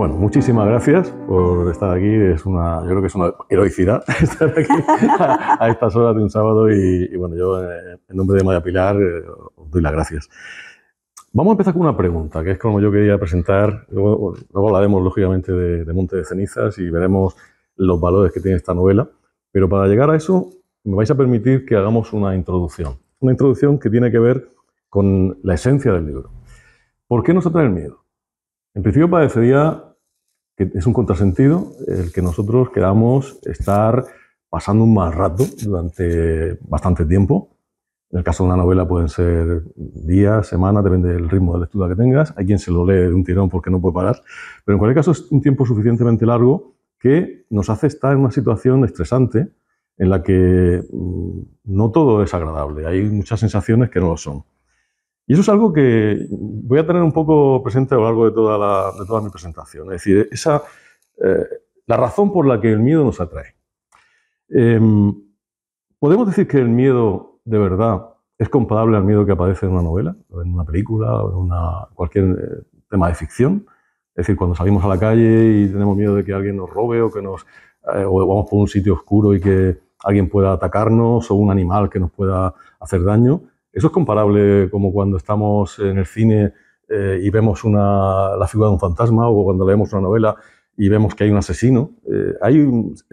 Bueno, muchísimas gracias por estar aquí. Es una, yo creo que es una heroicidad estar aquí a, estas horas de un sábado y, bueno, yo eh, en nombre de María Pilar eh, os doy las gracias. Vamos a empezar con una pregunta, que es como yo quería presentar. Luego, hablaremos, lógicamente, de, de, Monte de Cenizas y veremos los valores que tiene esta novela. Pero para llegar a eso, me vais a permitir que hagamos una introducción. Una introducción que tiene que ver con la esencia del libro. ¿Por qué nos atrae el miedo? En principio parecería es un contrasentido el que nosotros queramos estar pasando un mal rato durante bastante tiempo. En el caso de una novela pueden ser días, semanas, depende del ritmo de lectura que tengas. Hay quien se lo lee de un tirón porque no puede parar. Pero en cualquier caso es un tiempo suficientemente largo que nos hace estar en una situación estresante en la que mm, no todo es agradable. Hay muchas sensaciones que no lo son. Y eso es algo que voy a tener un poco presente a lo largo de toda, mi presentación. Es decir, esa, eh, la razón por la que el miedo nos atrae. Em, ¿Podemos decir que el miedo de verdad es comparable al miedo que aparece en una novela, en una película, en cualquier eh, tema de ficción? Es decir, cuando salimos a la calle y tenemos miedo de que alguien nos robe o que nos eh, o vamos por un sitio oscuro y que alguien pueda atacarnos o un animal que nos pueda hacer daño, eso es comparable como cuando estamos en el cine eh, y vemos la figura de un fantasma o cuando leemos una novela y vemos que hay un asesino. Eh,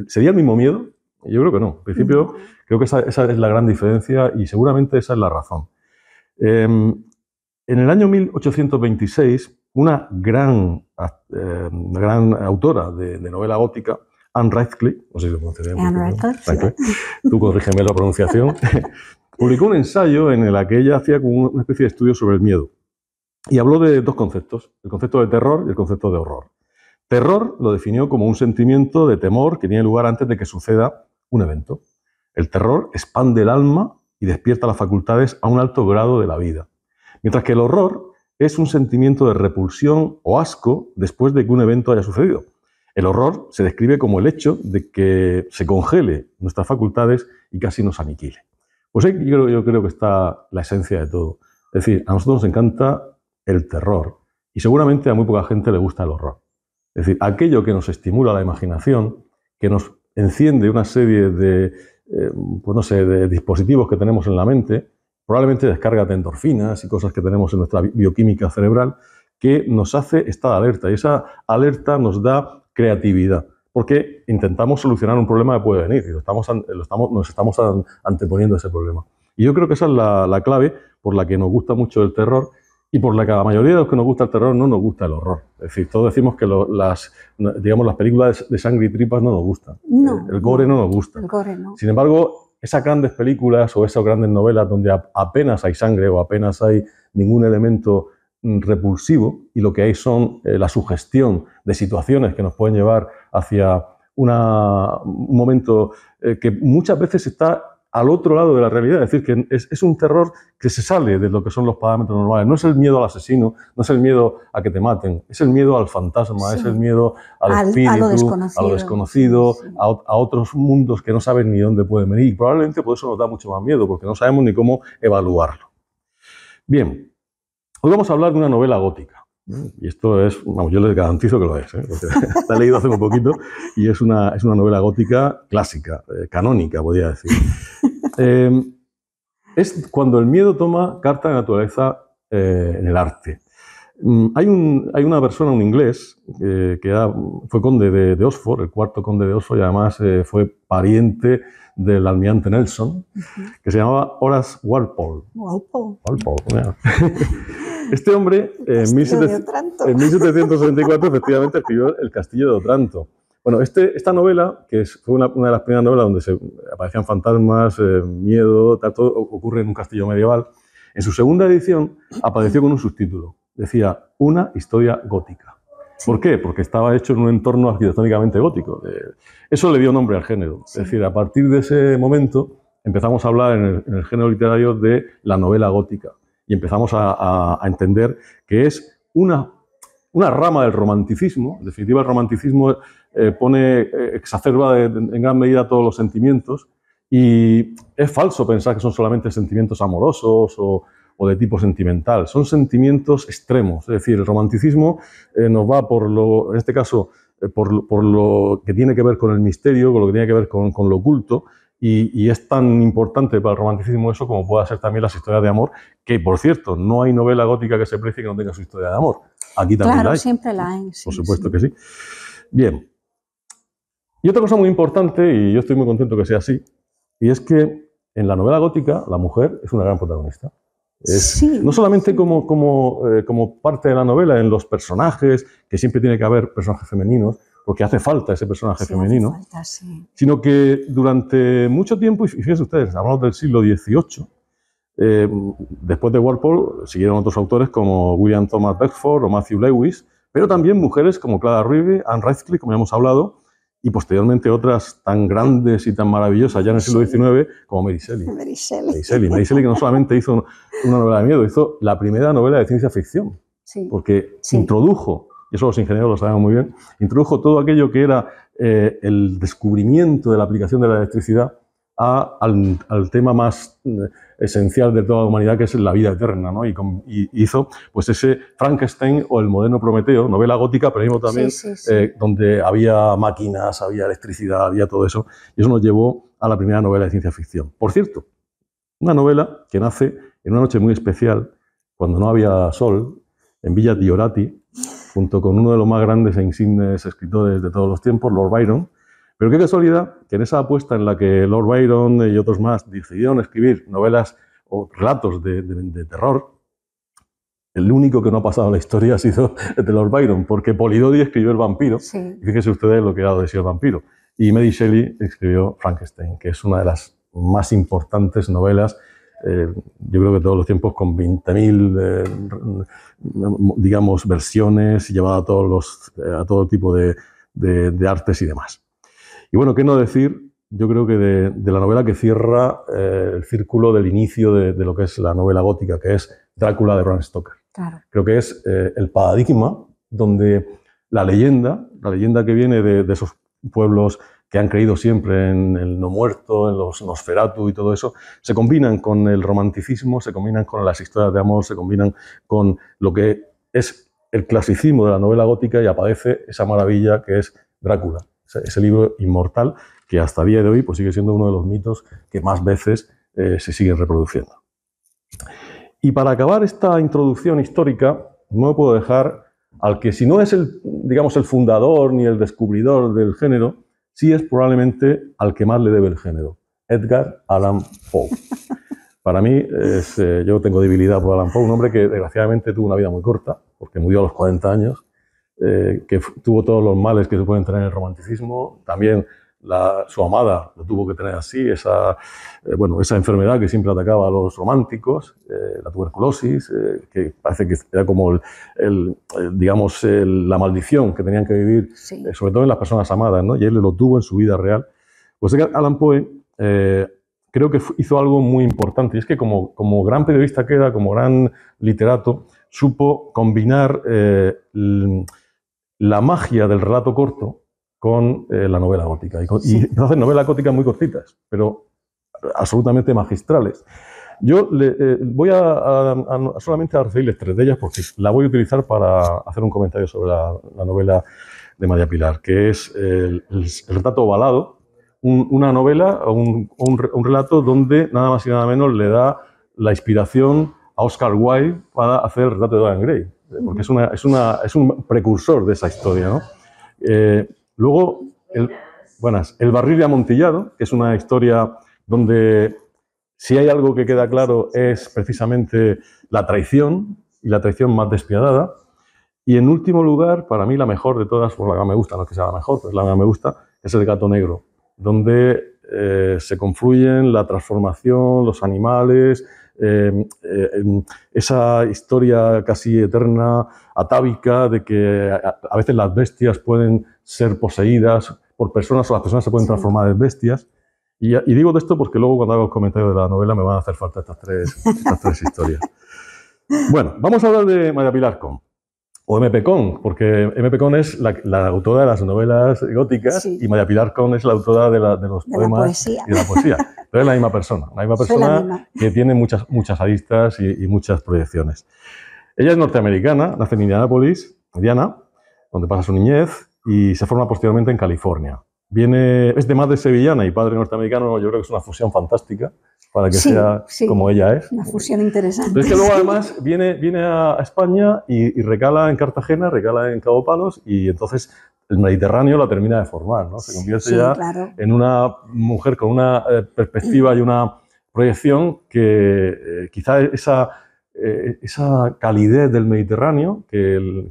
¿Sería el mismo miedo? Yo creo que no. En principio, creo que esa, es la gran diferencia y seguramente esa es la razón. Em, en el año 1826, una gran, em, gran autora de, novela gótica, Anne Radcliffe, no sé si lo bien. Anne Radcliffe, tú corrígeme la pronunciación, publicó un ensayo en el que ella hacía una especie de estudio sobre el miedo. Y habló de dos conceptos, el concepto de terror y el concepto de horror. Terror lo definió como un sentimiento de temor que tiene lugar antes de que suceda un evento. El terror expande el alma y despierta las facultades a un alto grado de la vida. Mientras que el horror es un sentimiento de repulsión o asco después de que un evento haya sucedido. El horror se describe como el hecho de que se congele nuestras facultades y casi nos aniquile. Pues ahí yo creo, que está la esencia de todo. Es decir, a nosotros nos encanta el terror y seguramente a muy poca gente le gusta el horror. Es decir, aquello que nos estimula la imaginación, que nos enciende una serie de, eh, pues de dispositivos que tenemos en la mente, probablemente descarga de endorfinas y cosas que tenemos en nuestra bioquímica cerebral, que nos hace estar alerta. Y esa alerta nos da creatividad porque intentamos solucionar un problema que puede venir y lo estamos, lo estamos, nos estamos anteponiendo a ese problema. Y yo creo que esa es la, clave por la que nos gusta mucho el terror y por la que a la mayoría de los que nos gusta el terror no nos gusta el horror. Es decir, todos decimos que las, digamos, las películas de sangre y tripas no nos gustan. el, gore no, nos gusta. Sin embargo, esas grandes películas o esas grandes novelas donde apenas hay sangre o apenas hay ningún elemento mm, repulsivo y lo que hay son eh, la sugestión de situaciones que nos pueden llevar hacia un momento eh, que muchas veces está al otro lado de la realidad. Es decir, que es, un terror que se sale de lo que son los parámetros normales. No es el miedo al asesino, no es el miedo a que te maten, es el miedo al fantasma, es el miedo al, espíritu, a lo desconocido, a, otros mundos que no saben ni dónde pueden venir. Y probablemente por eso nos da mucho más miedo, porque no sabemos ni cómo evaluarlo. Bien, hoy vamos a hablar de una novela gótica. Y esto es, yo les garantizo que lo es, ¿eh? porque leído hace un poquito y es una, novela gótica clásica, eh, canónica, podría decir. Eh, es cuando el miedo toma carta de naturaleza en el arte. Mm, hay, una persona, un inglés, eh, que fue conde de, de, Oxford, el cuarto conde de Oxford, y además eh, fue pariente del almirante Nelson, que se llamaba Horace Walpole. Walpole. Walpole Este hombre, eh, en, 17, en efectivamente escribió El Castillo de Otranto. Bueno, este, esta novela, que fue una, de las primeras novelas donde se aparecían fantasmas, miedo, todo ocurre en un castillo medieval, en su segunda edición apareció con un subtítulo decía, una historia gótica. ¿Por qué? Porque estaba hecho en un entorno arquitectónicamente gótico. Eh, eso le dio nombre al género. Es decir, a partir de ese momento empezamos a hablar en el, género literario de la novela gótica y empezamos a, entender que es una, rama del romanticismo. En definitiva, el romanticismo eh, pone, eh, exacerba en gran medida todos los sentimientos y es falso pensar que son solamente sentimientos amorosos o o de tipo sentimental. Son sentimientos extremos, es decir, el romanticismo eh, nos va por lo, en este caso, eh, por, lo que tiene que ver con el misterio, con lo que tiene que ver con, lo oculto, y, es tan importante para el romanticismo eso como pueda ser también las historias de amor, que por cierto, no hay novela gótica que se precie que no tenga su historia de amor. Aquí también claro, siempre la hay. Sí, por supuesto que sí. Bien. Y otra cosa muy importante, y yo estoy muy contento que sea así, y es que en la novela gótica la mujer es una gran protagonista no solamente eh, como, parte de la novela, en los personajes, que siempre tiene que haber personajes femeninos, porque hace falta ese personaje femenino, sino que durante mucho tiempo, y fíjense ustedes, hablamos del siglo XVIII, eh, después de Walpole siguieron otros autores como William Thomas Beckford o Matthew Lewis, pero también mujeres como Clara Reeve, Anne Radcliffe, como ya hemos hablado, y posteriormente otras tan grandes y tan maravillosas ya en el siglo XIX como Mary Shelley. Mary Shelley. que no solamente hizo una novela de miedo, hizo la primera novela de ciencia ficción, porque introdujo, y eso los ingenieros lo sabemos muy bien, introdujo todo aquello que era eh, el descubrimiento de la aplicación de la electricidad al, tema más eh, esencial de toda la humanidad, que es la vida eterna, ¿no? Y, hizo pues ese Frankenstein o el moderno Prometeo, novela gótica, pero mismo también eh, donde había máquinas, había electricidad, había todo eso, y eso nos llevó a la primera novela de ciencia ficción. Por cierto, una novela que nace en una noche muy especial, cuando no había sol, en Villa Diorati, junto con uno de los más grandes e insignes escritores de todos los tiempos, Lord Byron, pero qué casualidad que en esa apuesta en la que Lord Byron y otros más decidieron escribir novelas o relatos de, terror, el único que no ha pasado en la historia ha sido el de Lord Byron, porque Polidori escribió El vampiro, y fíjense ustedes lo que ha dado de sí el vampiro, y Mary Shelley escribió Frankenstein, que es una de las más importantes novelas eh, yo creo que todos los tiempos con 20.000, eh, digamos, versiones llevada a, todos los, eh, a todo tipo de, artes y demás. Y bueno, ¿qué no decir? Yo creo que de, la novela que cierra eh, el círculo del inicio de, lo que es la novela gótica, que es Drácula de Bram Stoker. Creo que es eh, el paradigma donde la leyenda, la leyenda que viene de, esos pueblos que han creído siempre en el no muerto, en los Nosferatu y todo eso, se combinan con el romanticismo, se combinan con las historias de amor, se combinan con lo que es el clasicismo de la novela gótica y aparece esa maravilla que es Drácula ese libro inmortal que hasta día de hoy pues, sigue siendo uno de los mitos que más veces eh, se siguen reproduciendo. Y para acabar esta introducción histórica, no puedo dejar al que si no es el, digamos, el fundador ni el descubridor del género, sí es probablemente al que más le debe el género, Edgar Allan Poe. Para mí, eh, yo tengo debilidad por Allan Poe, un hombre que desgraciadamente tuvo una vida muy corta, porque murió a los 40 años, eh, que tuvo todos los males que se pueden tener en el romanticismo, también su amada lo tuvo que tener así, esa, eh, bueno, esa enfermedad que siempre atacaba a los románticos, eh, la tuberculosis, que parece que era como el, digamos, la maldición que tenían que vivir, sobre todo en las personas amadas, ¿no? y él lo tuvo en su vida real. Pues Alan Poe creo que hizo algo muy importante, y es que como, como gran periodista que era, como gran literato, supo combinar la magia del relato corto con eh, la novela gótica. Y, sí. hacen novelas góticas muy cortitas, pero absolutamente magistrales. Yo eh, voy a, solamente a referirles tres de ellas porque la voy a utilizar para hacer un comentario sobre la, novela de María Pilar, que es el, retrato ovalado, una novela, o un, relato donde nada más y nada menos le da la inspiración a Oscar Wilde para hacer el relato de Dorian Gray porque es, una, es, una, es un precursor de esa historia. ¿no? Eh, luego, el, el barril de amontillado, que es una historia donde si hay algo que queda claro es precisamente la traición y la traición más despiadada. Y en último lugar, para mí la mejor de todas, por pues la que me gusta, no que sea la mejor, es la que me gusta, es el gato negro, donde eh, se confluyen la transformación, los animales, Em, eh, em, esa historia casi eterna, atávica, de que a, veces las bestias pueden ser poseídas por personas o las personas se pueden transformar en bestias. Y, digo de esto porque luego cuando hago el comentario de la novela me van a hacer falta estas tres, estas tres historias. Bueno, vamos a hablar de María Pilar o M.P. Con, porque M.P. Con es la, autora de las novelas góticas y María Pilar Con es la autora de, los poemas y de la poesía. Pero es la misma persona, la misma persona que tiene muchas, muchas aristas y, muchas proyecciones. Ella es norteamericana, nace en Indianápolis, Indiana, donde pasa su niñez y se forma posteriormente en California. Viene, es de madre sevillana y padre norteamericano, yo creo que es una fusión fantástica para que sea como ella es. Una fusión interesante. Pero es que luego además viene, viene a España y, recala en Cartagena, recala en Cabo Palos y entonces el Mediterráneo la termina de formar, Se convierte ya en una mujer con una eh, perspectiva y una proyección que eh, quizá esa eh, esa calidez del Mediterráneo que,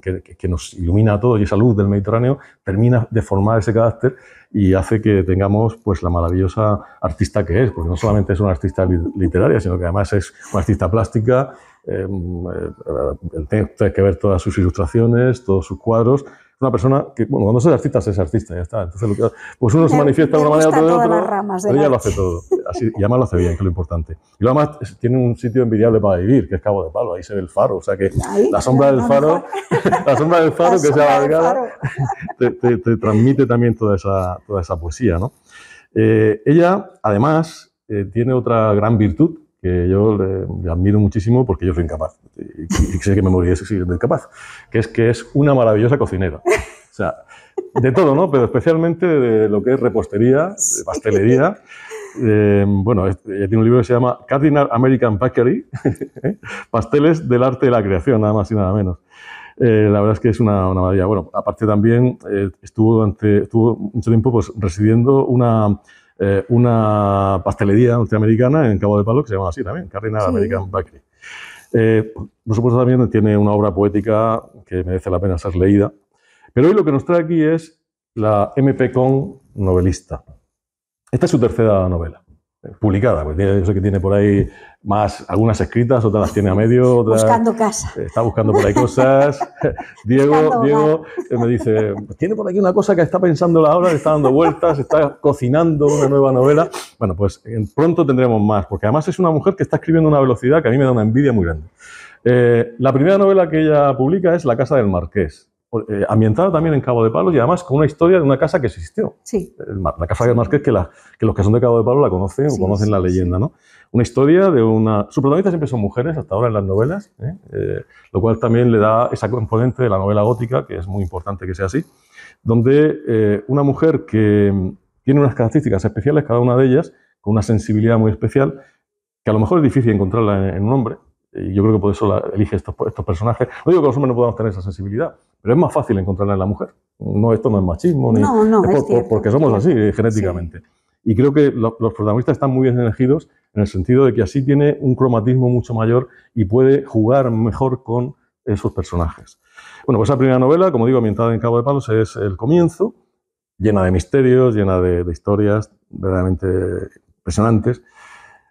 nos ilumina a todos y esa luz del Mediterráneo termina de formar ese carácter y hace que tengamos pues la maravillosa artista que es, porque no solamente es una artista literaria, sino que además es una artista plástica, eh, eh, eh, tiene que ver todas sus ilustraciones, todos sus cuadros una persona que, bueno, cuando es artista es artista, ya está. Entonces, lo que, pues uno se manifiesta de una manera o de otra, pero ella lo hace todo. Así, y además lo hace bien, que es lo importante. Y además tiene un sitio envidiable para vivir, que es Cabo de Palo, ahí se ve el faro, o sea que la, sombra del faro, la sombra del faro que se ha te, te, transmite también toda esa, toda esa poesía, ¿no? Eh, ella, además, eh, tiene otra gran virtud, que yo le, admiro muchísimo porque yo soy incapaz, y, sé que me moriré soy incapaz, que es que es una maravillosa cocinera. O sea, de todo, ¿no? Pero especialmente de lo que es repostería, pastelería. Eh, bueno, ella eh, tiene un libro que se llama Cardinal American Bakery, ¿eh? Pasteles del Arte de la Creación, nada más y nada menos. la verdad es que es una, maravilla. Bueno, aparte también estuvo durante estuvo mucho tiempo pues, residiendo una eh, una pastelería norteamericana en Cabo de Palo que se llama así también, Carrina American Bakery. Eh, por supuesto también tiene una obra poética que merece la pena ser leída, pero hoy lo que nos trae aquí es la MP Con novelista. Esta es su tercera novela publicada, pues yo sé que tiene por ahí más, algunas escritas, otras las tiene a medio, otras... Buscando casa. Está buscando por ahí cosas. Diego, Diego eh, me dice, tiene por aquí una cosa que está pensando la obra, está dando vueltas, está cocinando una nueva novela. Bueno, pues pronto tendremos más, porque además es una mujer que está escribiendo a una velocidad que a mí me da una envidia muy grande. Eh, la primera novela que ella publica es La Casa del Marqués, eh, ambientada también en Cabo de Palos y además con una historia de una casa que existió. La casa de Márquez, que, que los que son de Cabo de Palos la conocen o conocen la leyenda, ¿no? Una historia de una... Sus protagonistas siempre son mujeres, hasta ahora en las novelas, ¿eh? Eh, lo cual también le da esa componente de la novela gótica, que es muy importante que sea así, donde una mujer que mm, tiene unas características especiales, cada una de ellas, con una sensibilidad muy especial, que a lo mejor es difícil encontrarla en, un hombre, y yo creo que por eso la, elige estos, estos personajes. No digo que los hombres no podamos tener esa sensibilidad, pero es más fácil encontrarla en la mujer. No, esto no es machismo, ni, porque somos así genéticamente. Y creo que los protagonistas están muy bien elegidos en el sentido de que así tiene un cromatismo mucho mayor y puede jugar mejor con esos personajes. Bueno, pues esa primera novela, como digo, ambientada en Cabo de Palos, es el comienzo, llena de misterios, llena de, historias verdaderamente impresionantes.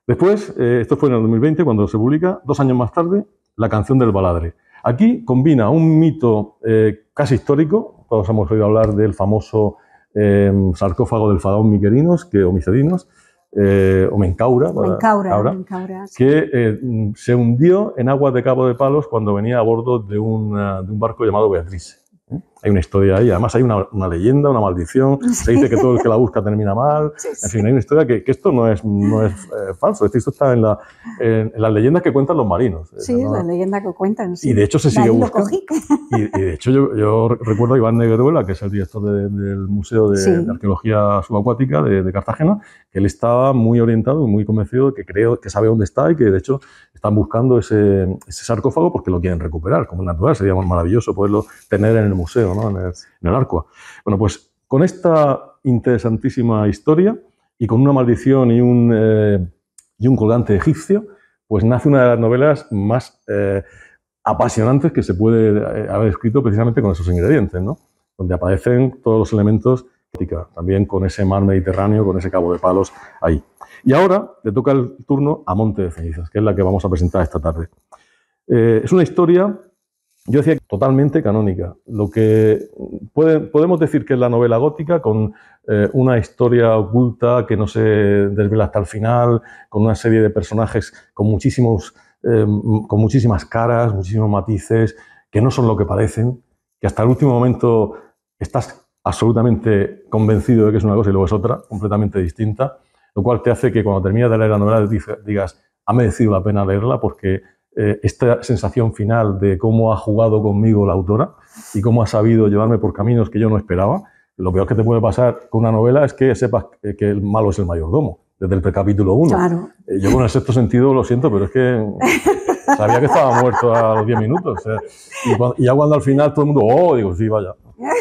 Después, eh, esto fue en el 2020 cuando se publica, dos años más tarde, La canción del baladre. Aquí combina un mito eh, casi histórico, todos hemos oído hablar del famoso em, sarcófago del Fadón Miquerinos, que, o Micerinos, eh, o Mencaura, que eh, se hundió en aguas de Cabo de Palos cuando venía a bordo de, de un barco llamado Beatrice. Hay una historia ahí, además hay una, leyenda, una maldición, se dice que todo el que la busca termina mal, en fin, hay una historia que, esto no es, eh, falso, esto está en, la, las leyendas que cuentan los marinos. Sí, ¿no? las leyendas que cuentan. Y de hecho se sigue buscando. Y, de hecho yo, recuerdo a Iván Negruela, que es el director del Museo de, Arqueología Subacuática de, Cartagena, que él estaba muy orientado muy convencido, que creo que sabe dónde está y que de hecho están buscando ese, sarcófago porque lo quieren recuperar, como es natural, sería maravilloso poderlo tener en el museo, ¿no? en, el, arco Bueno, pues con esta interesantísima historia y con una maldición y un, eh, y un colgante egipcio, pues nace una de las novelas más eh, apasionantes que se puede eh, haber escrito precisamente con esos ingredientes, ¿no? donde aparecen todos los elementos también con ese mar Mediterráneo, con ese cabo de palos ahí. Y ahora le toca el turno a Monte de Cenizas, que es la que vamos a presentar esta tarde. Eh, es una historia, yo decía, totalmente canónica. Lo que podemos decir que es la novela gótica, con eh, una historia oculta que no se desvela hasta el final, con una serie de personajes con, muchísimos, eh, con muchísimas caras, muchísimos matices, que no son lo que parecen, que hasta el último momento estás absolutamente convencido de que es una cosa y luego es otra, completamente distinta, lo cual te hace que cuando terminas de leer la novela digas, ha merecido la pena leerla porque eh, esta sensación final de cómo ha jugado conmigo la autora y cómo ha sabido llevarme por caminos que yo no esperaba, lo peor que te puede pasar con una novela es que sepas que el malo es el mayordomo, desde el capítulo 1. Claro. Eh, yo con el sexto sentido lo siento, pero es que sabía que estaba muerto a los 10 minutos. y ya cuando al final todo el mundo, oh, digo, sí, vaya.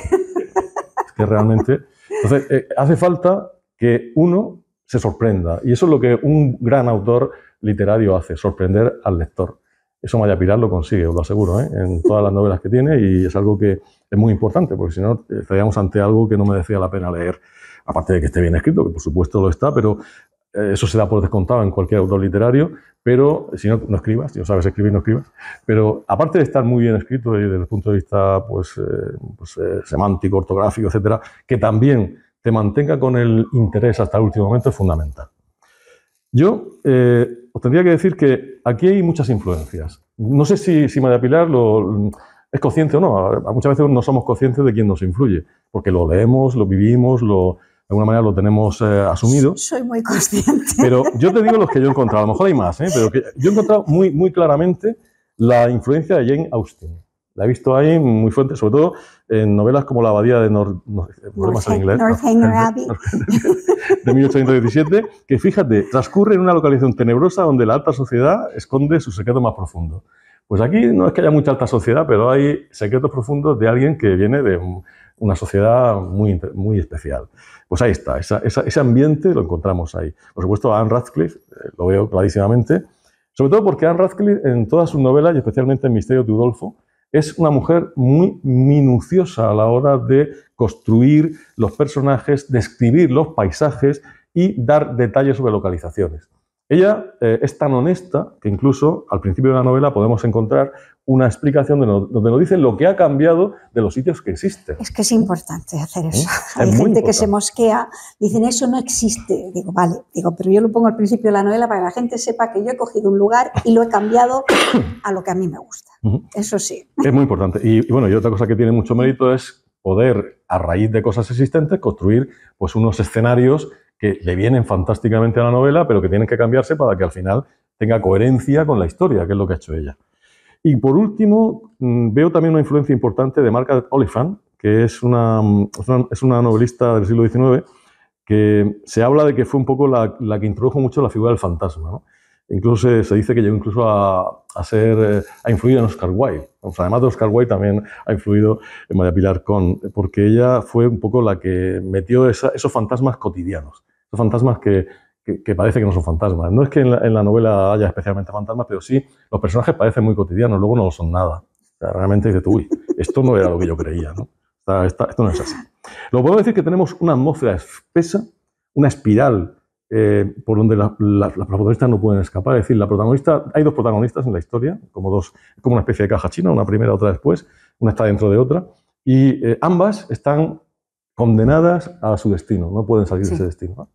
que realmente... Entonces, eh, hace falta que uno se sorprenda. Y eso es lo que un gran autor literario hace, sorprender al lector. Eso Maya Pilar lo consigue, os lo aseguro, ¿eh? en todas las novelas que tiene y es algo que es muy importante, porque si no estaríamos ante algo que no merecía la pena leer, aparte de que esté bien escrito, que por supuesto lo está, pero eh, eso se da por descontado en cualquier autor literario, pero si no, no escribas, si no sabes escribir, no escribas. Pero aparte de estar muy bien escrito desde el punto de vista pues, eh, pues eh, semántico, ortográfico, etc., que también te mantenga con el interés hasta el último momento es fundamental. Yo os tendría que decir que aquí hay muchas influencias. No sé si, si María Pilar lo, es consciente o no. Muchas veces no somos conscientes de quién nos influye, porque lo leemos, lo vivimos, lo, de alguna manera lo tenemos eh, asumido. Soy muy consciente. Pero yo te digo los que yo he encontrado, a lo mejor hay más, ¿eh? pero que yo he encontrado muy, muy claramente la influencia de Jane Austen. La he visto ahí muy fuerte, sobre todo en novelas como La Abadía de North, Northanger Abbey, de 1817, que fíjate, transcurre en una localización tenebrosa donde la alta sociedad esconde su secreto más profundo. Pues aquí no es que haya mucha alta sociedad, pero hay secretos profundos de alguien que viene de una sociedad muy, muy especial. Pues ahí está, ese ambiente lo encontramos ahí. Por supuesto, Anne Radcliffe, eh, lo veo clarísimamente, sobre todo porque Anne Radcliffe en todas sus novelas, y especialmente en Misterio de Udolfo, es una mujer muy minuciosa a la hora de construir los personajes, describir los paisajes y dar detalles sobre localizaciones. Ella eh, es tan honesta que incluso al principio de la novela podemos encontrar una explicación de donde nos dicen lo que ha cambiado de los sitios que existen. Es que es importante hacer ¿Eh? eso. Hay gente que se mosquea, dicen eso no existe. Digo, vale, digo, pero yo lo pongo al principio de la novela para que la gente sepa que yo he cogido un lugar y lo he cambiado a lo que a mí me gusta. Eso sí. Es muy importante. Y, y bueno, y otra cosa que tiene mucho mérito es poder, a raíz de cosas existentes, construir pues, unos escenarios que le vienen fantásticamente a la novela, pero que tienen que cambiarse para que al final tenga coherencia con la historia, que es lo que ha hecho ella. Y por último, mm, veo también una influencia importante de Margaret Oliphant, que es una, mm, es una novelista del siglo XIX, que se habla de que fue un poco la, la que introdujo mucho la figura del fantasma. ¿no? Incluso se, dice que llegó incluso a, a, ser, eh, a influir en Oscar Wilde. además de Oscar Wilde, también ha influido en María Pilar Con, porque ella fue un poco la que metió esos fantasmas cotidianos fantasmas que, que, parece que no son fantasmas. No es que en la, novela haya especialmente fantasmas, pero sí los personajes parecen muy cotidianos, luego no lo son nada. realmente dices tú, uy, esto no era lo que yo creía, ¿no? esto no es así. Lo puedo decir que tenemos una atmósfera espesa, una espiral eh, por donde las protagonistas no pueden escapar. Es decir, la protagonista, hay dos protagonistas en la historia, como dos, como una especie de caja china, una primera, otra después, una está dentro de otra, y eh, ambas están condenadas a su destino, no pueden salir de ese destino.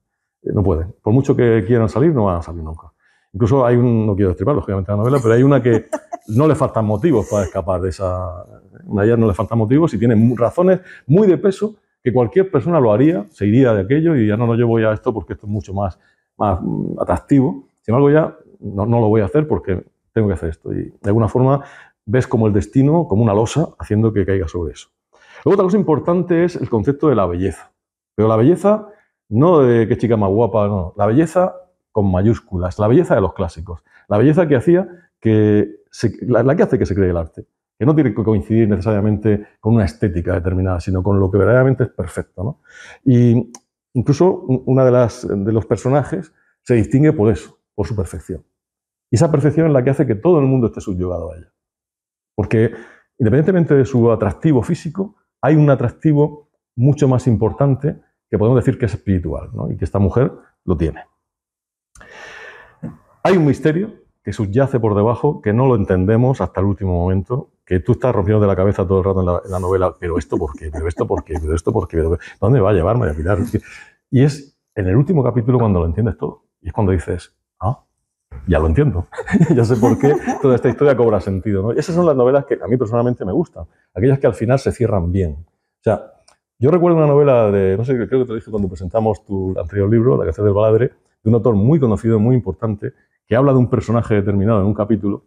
Eh, no pueden. Por mucho que quieran salir, no van a salir nunca. Incluso hay un, no quiero destripar lógicamente la novela, pero hay una que no le faltan motivos para escapar de esa. Una de no le faltan motivos y tiene razones muy de peso que cualquier persona lo haría, se iría de aquello y ya no, lo llevo voy a esto porque esto es mucho más, más mm, atractivo. Sin embargo, ya no, no lo voy a hacer porque tengo que hacer esto. Y de alguna forma ves como el destino, como una losa, haciendo que caiga sobre eso. Luego, otra cosa importante es el concepto de la belleza. Pero la belleza no de qué chica más guapa, no. La belleza con mayúsculas, la belleza de los clásicos. La belleza que hacía que se, la, que hace que se cree el arte. Que no tiene que coincidir necesariamente con una estética determinada, sino con lo que verdaderamente es perfecto. Y incluso una de, las, de los personajes se distingue por eso, por su perfección. Y esa perfección es la que hace que todo el mundo esté subyugado a ella. Porque independientemente de su atractivo físico, hay un atractivo mucho más importante que podemos decir que es espiritual ¿no? y que esta mujer lo tiene. Hay un misterio que subyace por debajo, que no lo entendemos hasta el último momento, que tú estás rompiendo de la cabeza todo el rato en la, novela, pero esto por qué, pero esto por qué, pero esto por qué, ¿Pero ¿dónde va a llevarme a Pilar? Y es en el último capítulo cuando lo entiendes todo. Y es cuando dices, ah, ya lo entiendo, ya sé por qué toda esta historia cobra sentido. esas son las novelas que a mí personalmente me gustan, aquellas que al final se cierran bien. O sea, yo recuerdo una novela de, no sé, creo que te lo dije cuando presentamos tu anterior libro, La Casa del Baladre, de un autor muy conocido, muy importante, que habla de un personaje determinado en un capítulo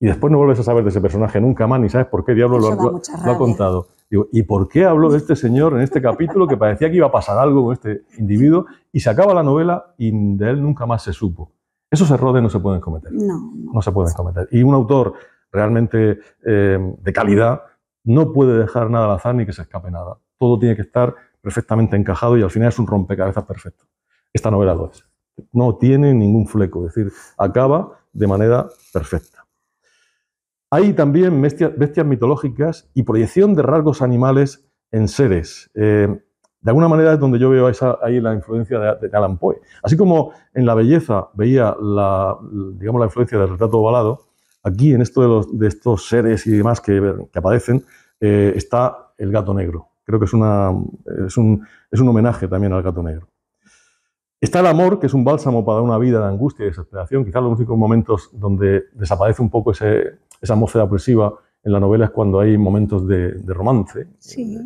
y después no vuelves a saber de ese personaje nunca más, ni sabes por qué diablo lo, ha contado. Digo, ¿y por qué habló de este señor en este capítulo que parecía que iba a pasar algo con este individuo? Y se acaba la novela y de él nunca más se supo. Esos errores no se pueden cometer. No. No, se pueden cometer. Y un autor realmente eh, de calidad no puede dejar nada al azar ni que se escape nada todo tiene que estar perfectamente encajado y al final es un rompecabezas perfecto. Esta novela lo No tiene ningún fleco, es decir, acaba de manera perfecta. Hay también bestias, mitológicas y proyección de rasgos animales en seres. Eh, de alguna manera es donde yo veo ahí la influencia de, Alan Poe. Así como en la belleza veía la, digamos, la influencia del retrato ovalado, aquí en esto de, estos seres y demás que, aparecen eh, está el gato negro. Creo que es, una, es, un, homenaje también al gato negro. Está el amor, que es un bálsamo para una vida de angustia y desesperación. Quizás los únicos momentos donde desaparece un poco esa atmósfera opresiva en la novela es cuando hay momentos de, romance,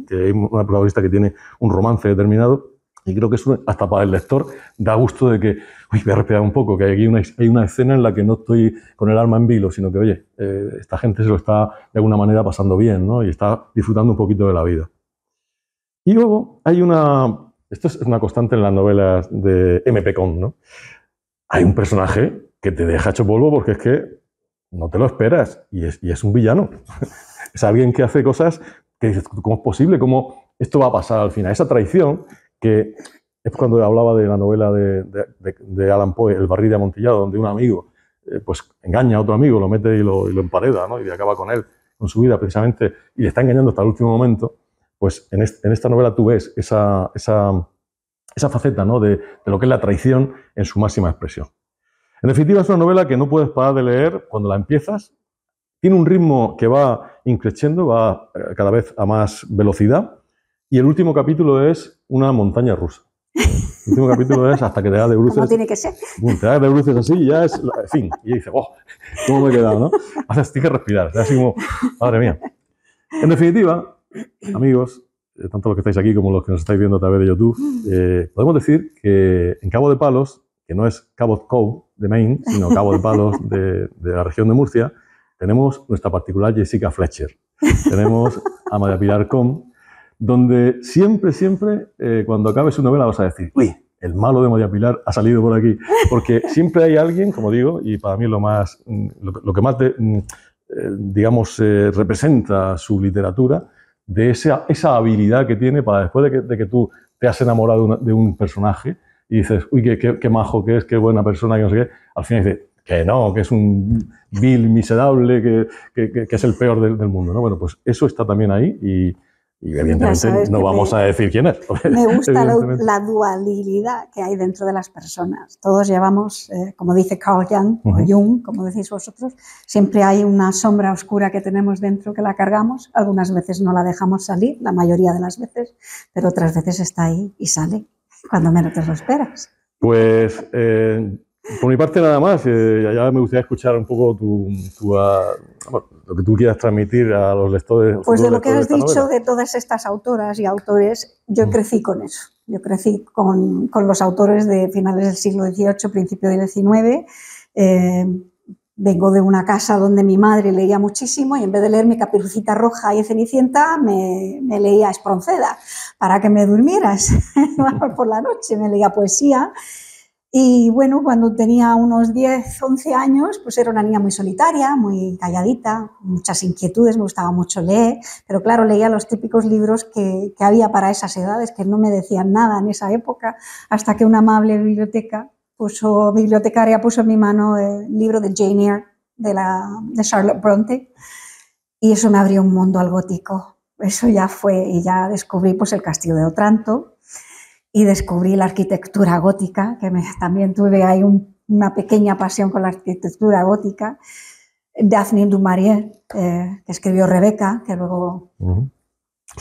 que hay una protagonista que tiene un romance determinado, y creo que eso hasta para el lector da gusto de que, uy, voy a respirar un poco, que hay aquí una, hay una escena en la que no estoy con el alma en vilo, sino que, oye, eh, esta gente se lo está de alguna manera pasando bien, ¿no? Y está disfrutando un poquito de la vida. Y luego hay una... Esto es una constante en las novelas de M.P. ¿no? Hay un personaje que te deja hecho polvo porque es que no te lo esperas y es, un villano. es alguien que hace cosas que dices, ¿cómo es posible? ¿Cómo esto va a pasar al final? Esa traición que es cuando hablaba de la novela de, Alan Poe, El barril de amontillado, donde un amigo eh, pues engaña a otro amigo, lo mete y lo, y lo empareda ¿no? y acaba con él, con su vida precisamente, y le está engañando hasta el último momento pues en, esta novela tú ves esa, esa, esa faceta ¿no? de, de, lo que es la traición en su máxima expresión. En definitiva, es una novela que no puedes parar de leer cuando la empiezas. Tiene un ritmo que va increciendo, va eh, cada vez a más velocidad. Y el último capítulo es una montaña rusa. El último capítulo es hasta que te da de bruces. No tiene que ser. Te da de bruces así y ya es en fin. Y dices, ¡oh! ¿Cómo me he quedado, no? o tienes que respirar. Es Así como, madre mía. En definitiva, amigos, eh, tanto los que estáis aquí como los que nos estáis viendo a través de YouTube, eh, podemos decir que en Cabo de Palos, que no es Cabo Cove de Maine, sino Cabo de Palos de, la región de Murcia, tenemos nuestra particular Jessica Fletcher. Tenemos a María Pilar Com, donde siempre, siempre, eh, cuando acabe su novela vas a decir, uy, el malo de María Pilar ha salido por aquí. Porque siempre hay alguien, como digo, y para mí lo, más, mm, lo, que más, mm, digamos, representa su literatura, de esa, esa habilidad que tiene para después de que, tú te has enamorado de, un personaje y dices, uy, qué, majo que es, qué buena persona, que no sé qué, al final dices, que no, que es un vil miserable, que, es el peor del, del mundo. ¿no? Bueno, pues eso está también ahí y, y evidentemente no vamos a decir quién es. Me gusta la, dualidad que hay dentro de las personas. Todos llevamos, eh, como dice Carl Jung, Jung, como decís vosotros, siempre hay una sombra oscura que tenemos dentro que la cargamos. Algunas veces no la dejamos salir, la mayoría de las veces, pero otras veces está ahí y sale cuando menos te lo esperas. Pues eh, por mi parte, nada más. Eh, ya me gustaría escuchar un poco tu, ah, lo que tú quieras transmitir a los lectores. Pues de lo que has dicho de todas estas autoras y autores, yo mm. crecí con eso. Yo crecí con, los autores de finales del siglo XVIII, principio del XIX. Eh, vengo de una casa donde mi madre leía muchísimo y en vez de leerme Capirucita Roja y Cenicienta, me, me leía Espronceda para que me durmieras por la noche, me leía poesía y bueno, cuando tenía unos 10, 11 años, pues era una niña muy solitaria, muy calladita, muchas inquietudes, me gustaba mucho leer, pero claro, leía los típicos libros que, había para esas edades, que no me decían nada en esa época, hasta que una amable biblioteca puso, bibliotecaria puso en mi mano el libro de Jane Eyre, de, Charlotte Bronte, y eso me abrió un mundo al gótico. Eso ya fue, y ya descubrí pues el castillo de Otranto, y descubrí la arquitectura gótica, que también tuve ahí una pequeña pasión con la arquitectura gótica. Daphne du Maurier, eh, que escribió Rebeca, que luego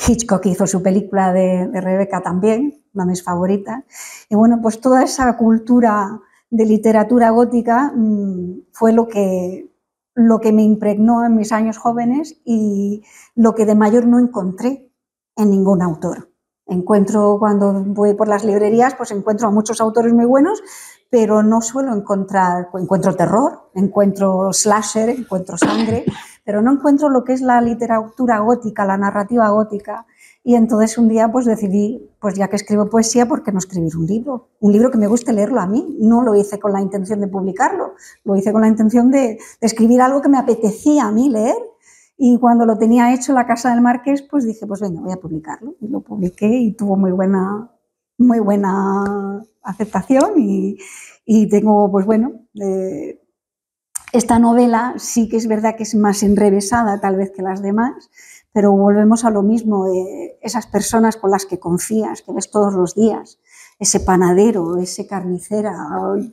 Hitchcock hizo su película de, Rebeca también, una de mis favoritas. Y bueno, pues toda esa cultura de literatura gótica mm, fue lo que, lo que me impregnó en mis años jóvenes y lo que de mayor no encontré en ningún autor. Encuentro, cuando voy por las librerías, pues encuentro a muchos autores muy buenos, pero no suelo encontrar, encuentro terror, encuentro slasher, encuentro sangre, pero no encuentro lo que es la literatura gótica, la narrativa gótica. Y entonces un día pues decidí, pues ya que escribo poesía, ¿por qué no escribir un libro? Un libro que me guste leerlo a mí. No lo hice con la intención de publicarlo, lo hice con la intención de, de escribir algo que me apetecía a mí leer y cuando lo tenía hecho la Casa del Marqués, pues dije, pues venga, voy a publicarlo. Y lo publiqué y tuvo muy buena, muy buena aceptación y, tengo, pues bueno, eh, esta novela sí que es verdad que es más enrevesada tal vez que las demás, pero volvemos a lo mismo, eh, esas personas con las que confías, que ves todos los días, ese panadero, ese carnicera,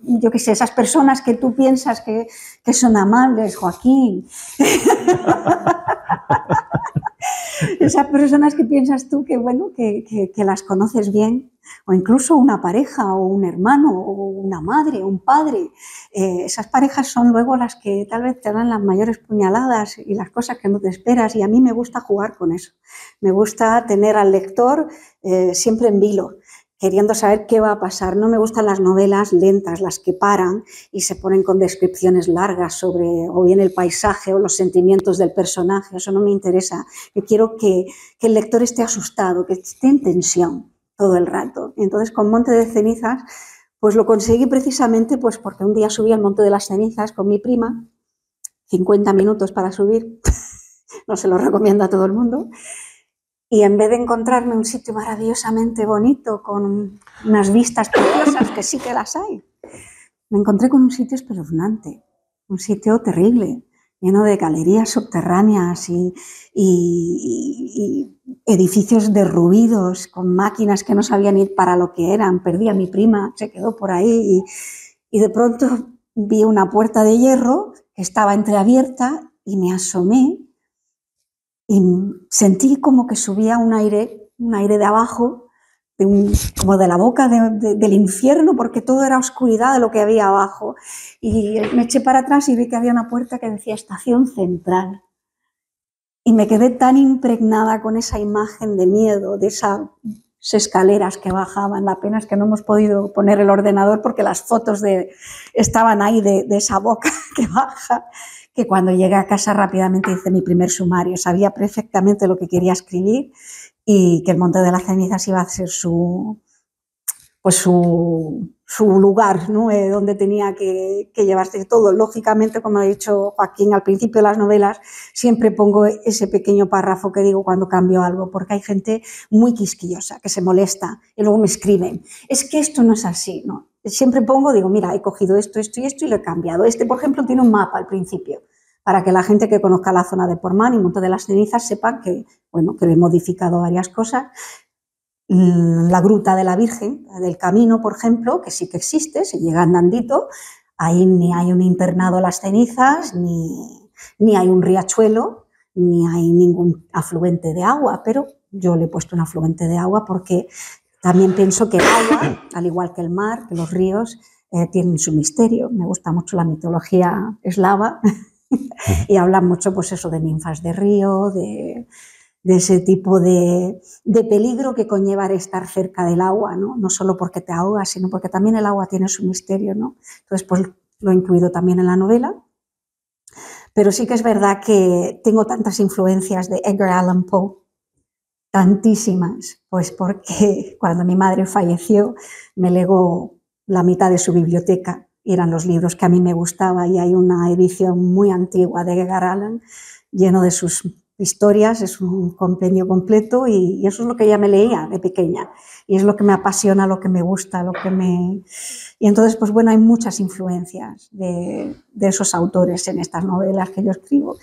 yo qué sé, esas personas que tú piensas que, son amables, Joaquín. esas personas que piensas tú que, bueno, que, las conoces bien, o incluso una pareja, o un hermano, o una madre, un padre. Eh, esas parejas son luego las que tal vez te dan las mayores puñaladas y las cosas que no te esperas, y a mí me gusta jugar con eso. Me gusta tener al lector eh, siempre en vilo queriendo saber qué va a pasar. No me gustan las novelas lentas, las que paran y se ponen con descripciones largas sobre o bien el paisaje o los sentimientos del personaje. Eso no me interesa. Yo quiero que, el lector esté asustado, que esté en tensión todo el rato. Entonces, con Monte de Cenizas, pues lo conseguí precisamente pues porque un día subí al Monte de las Cenizas con mi prima, 50 minutos para subir, no se lo recomiendo a todo el mundo y en vez de encontrarme un sitio maravillosamente bonito con unas vistas preciosas, que sí que las hay, me encontré con un sitio espeluznante, un sitio terrible, lleno de galerías subterráneas y, edificios derruidos con máquinas que no sabían ir para lo que eran. Perdí a mi prima, se quedó por ahí y de pronto vi una puerta de hierro que estaba entreabierta y me asomé y sentí como que subía un aire, un aire de abajo, como de la boca del infierno, porque todo era oscuridad de lo que había abajo. Y me eché para atrás y vi que había una puerta que decía estación central. Y me quedé tan impregnada con esa imagen de miedo, de esas escaleras que bajaban. La pena es que no hemos podido poner el ordenador porque las fotos de, estaban ahí de, de esa boca que baja que cuando llegué a casa rápidamente hice mi primer sumario. Sabía perfectamente lo que quería escribir y que el Monte de las Cenizas iba a ser su, pues su, su lugar, ¿no? Eh, donde tenía que, que, llevarse todo. Lógicamente, como ha dicho Joaquín al principio de las novelas, siempre pongo ese pequeño párrafo que digo cuando cambio algo, porque hay gente muy quisquillosa que se molesta y luego me escriben, es que esto no es así, ¿no? siempre pongo, digo, mira, he cogido esto, esto y esto y lo he cambiado. Este, por ejemplo, tiene un mapa al principio, para que la gente que conozca la zona de Pormán y Monte de las Cenizas sepan que, bueno, que le he modificado varias cosas. La gruta de la Virgen, del Camino, por ejemplo, que sí que existe, se llega andandito. Ahí ni hay un internado las cenizas, ni, ni hay un riachuelo, ni hay ningún afluente de agua, pero yo le he puesto un afluente de agua porque también pienso que el agua, al igual que el mar, que los ríos, eh, tienen su misterio. Me gusta mucho la mitología eslava y hablan mucho, pues eso, de ninfas de río, de, ese tipo de, peligro que conlleva estar cerca del agua, ¿no? solo porque te ahogas, sino porque también el agua tiene su misterio, ¿no? Entonces, pues lo he incluido también en la novela. Pero sí que es verdad que tengo tantas influencias de Edgar Allan Poe tantísimas, pues porque cuando mi madre falleció me legó la mitad de su biblioteca, eran los libros que a mí me gustaba y hay una edición muy antigua de Edgar Allan lleno de sus historias, es un compendio completo y, eso es lo que ella me leía de pequeña y es lo que me apasiona, lo que me gusta, lo que me... Y entonces, pues bueno, hay muchas influencias de, de esos autores en estas novelas que yo escribo.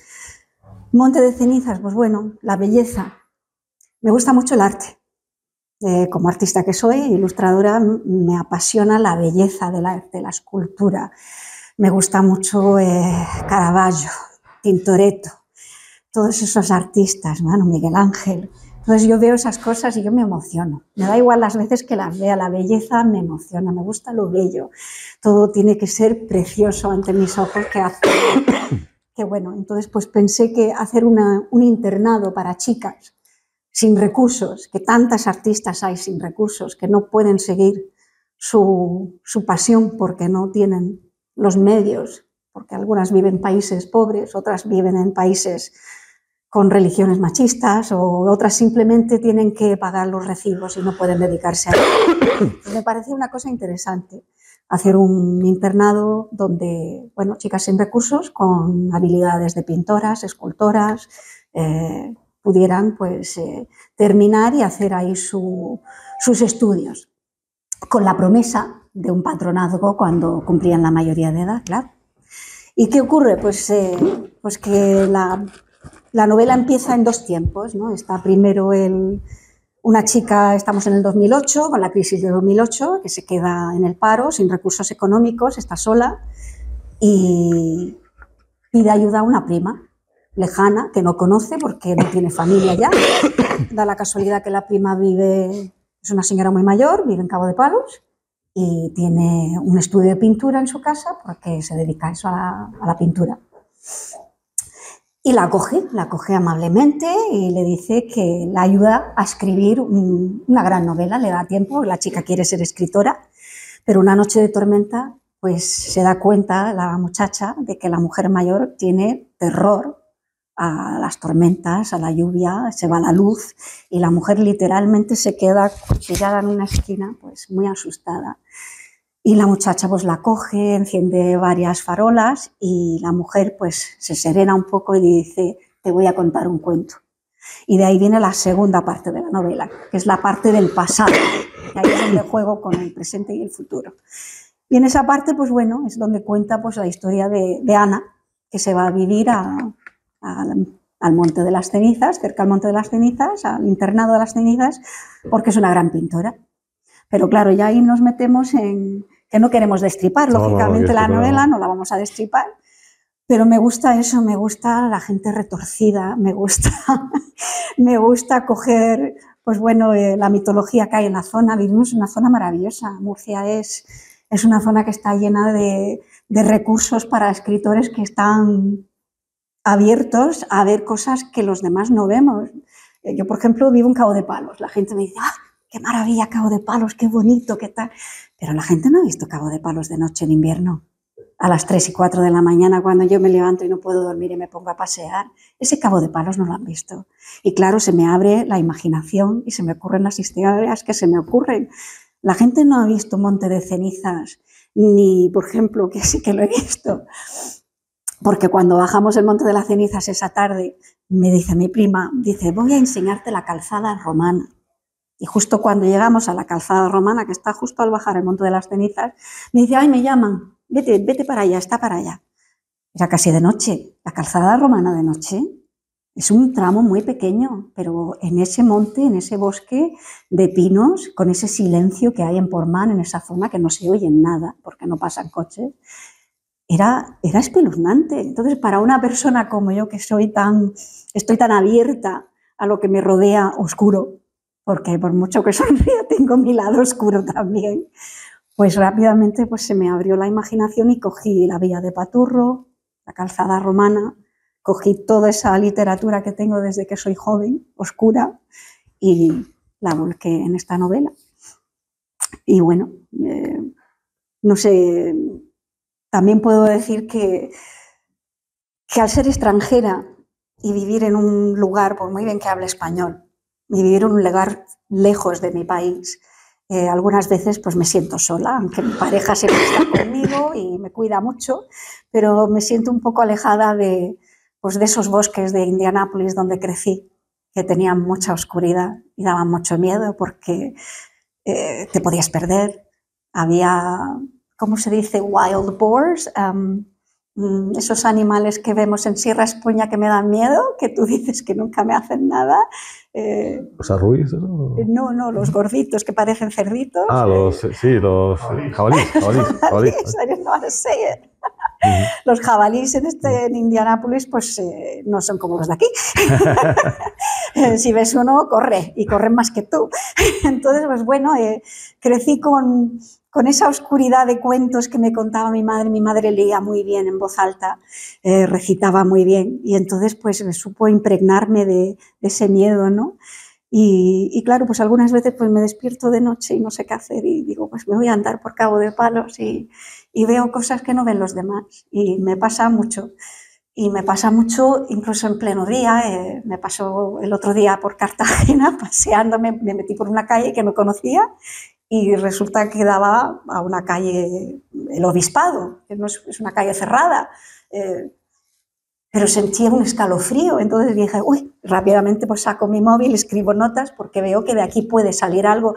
Monte de cenizas, pues bueno, la belleza, me gusta mucho el arte. Eh, como artista que soy, ilustradora, me apasiona la belleza del arte, la escultura. Me gusta mucho eh, Caravaggio, Tintoretto, todos esos artistas, mano, Miguel Ángel. Entonces yo veo esas cosas y yo me emociono. Me da igual las veces que las vea, la belleza me emociona, me gusta lo bello. Todo tiene que ser precioso ante mis ojos que bueno, entonces pues pensé que hacer un internado para chicas sin recursos, que tantas artistas hay sin recursos, que no pueden seguir su, pasión porque no tienen los medios, porque algunas viven en países pobres, otras viven en países con religiones machistas o otras simplemente tienen que pagar los recibos y no pueden dedicarse a ello. Me parece una cosa interesante hacer un internado donde, bueno, chicas sin recursos con habilidades de pintoras, escultoras, eh, pudieran pues, eh, terminar y hacer ahí sus estudios, con la promesa de un patronazgo cuando cumplían la mayoría de edad, claro. ¿Y qué ocurre? Pues, eh, pues que la, novela empieza en dos tiempos. ¿no? Está primero el, una chica, estamos en el 2008, con la crisis de 2008, que se queda en el paro, sin recursos económicos, está sola y pide ayuda a una prima lejana, que no conoce porque no tiene familia ya. Da la casualidad que la prima vive, es una señora muy mayor, vive en Cabo de Palos y tiene un estudio de pintura en su casa porque se dedica a eso, a la, pintura. Y la coge la acoge amablemente y le dice que la ayuda a escribir una gran novela, le da tiempo, la chica quiere ser escritora, pero una noche de tormenta pues se da cuenta la muchacha de que la mujer mayor tiene terror a las tormentas, a la lluvia, se va la luz y la mujer literalmente se queda ...cuchillada en una esquina, pues muy asustada. Y la muchacha pues la coge, enciende varias farolas y la mujer pues se serena un poco y dice, te voy a contar un cuento. Y de ahí viene la segunda parte de la novela, que es la parte del pasado. ...que ahí es donde juego con el presente y el futuro. Y en esa parte, pues bueno, es donde cuenta pues, la historia de, de Ana, que se va a vivir a, al, Monte de las Cenizas, cerca al Monte de las Cenizas, al internado de las Cenizas, porque es una gran pintora. Pero claro, ya ahí nos metemos en que no queremos destripar, lógicamente la novela no la vamos a destripar, pero me gusta eso, me gusta la gente retorcida, me gusta, me gusta coger, pues bueno, eh, la mitología que hay en la zona. Vivimos en una zona maravillosa. Murcia es, es una zona que está llena de, de recursos para escritores que están abiertos a ver cosas que los demás no vemos. Eh, yo, por ejemplo, vivo en Cabo de Palos. La gente me dice, ¡ah, qué maravilla Cabo de Palos, qué bonito, qué tal! Pero la gente no ha visto Cabo de Palos de noche en invierno. A las 3 y 4 de la mañana, cuando yo me levanto y no puedo dormir y me pongo a pasear, ese Cabo de Palos no lo han visto. Y claro, se me abre la imaginación y se me ocurren las historias que se me ocurren. La gente no ha visto Monte de Cenizas, ni, por ejemplo, que sí que lo he visto, porque cuando bajamos el Monte de las Cenizas esa tarde, me dice mi prima, dice, voy a enseñarte la calzada romana. Y justo cuando llegamos a la calzada romana, que está justo al bajar el Monte de las Cenizas, me dice, ay, me llaman, vete, vete para allá, está para allá. Era casi de noche, la calzada romana de noche. Es un tramo muy pequeño, pero en ese monte, en ese bosque de pinos, con ese silencio que hay en porman en esa zona que no se oye nada, porque no pasan coches, era, espeluznante. Entonces, para una persona como yo, que soy tan, estoy tan abierta a lo que me rodea oscuro, porque por mucho que sonría tengo mi lado oscuro también, pues rápidamente pues, se me abrió la imaginación y cogí la vía de Paturro, la calzada romana, cogí toda esa literatura que tengo desde que soy joven, oscura, y la volqué en esta novela. Y bueno, eh, no sé, también puedo decir que, que al ser extranjera y vivir en un lugar, por muy bien que hable español, y vivir en un lugar lejos de mi país, eh, algunas veces pues me siento sola, aunque mi pareja siempre está conmigo y me cuida mucho, pero me siento un poco alejada de, pues, de esos bosques de Indianápolis donde crecí, que tenían mucha oscuridad y daban mucho miedo porque eh, te podías perder. Había ¿cómo se dice? Wild boars, um, mm, esos animales que vemos en Sierra Espuña que me dan miedo, que tú dices que nunca me hacen nada. Eh, ¿Los arruis? ¿no? no, los gorditos que parecen cerditos. Ah, los, sí, los jabalíes. Los jabalíes en, este, en Indianápolis pues eh, no son como los de aquí. Eh, si ves uno, corre y corren más que tú. Entonces, pues bueno, crecí con, con esa oscuridad de cuentos que me contaba mi madre. Mi madre leía muy bien en voz alta, eh, recitaba muy bien y entonces pues me supo impregnarme de, ese miedo, ¿no? Y, claro, pues algunas veces pues me despierto de noche y no sé qué hacer y digo, pues me voy a andar por Cabo de Palos y, veo cosas que no ven los demás y me pasa mucho. Y me pasa mucho, incluso en pleno día, eh, me pasó el otro día por Cartagena paseándome, me metí por una calle que no conocía y resulta que daba a una calle, el obispado, que es, una calle cerrada. Eh, pero sentía un escalofrío, entonces dije, uy, rápidamente pues saco mi móvil, escribo notas porque veo que de aquí puede salir algo.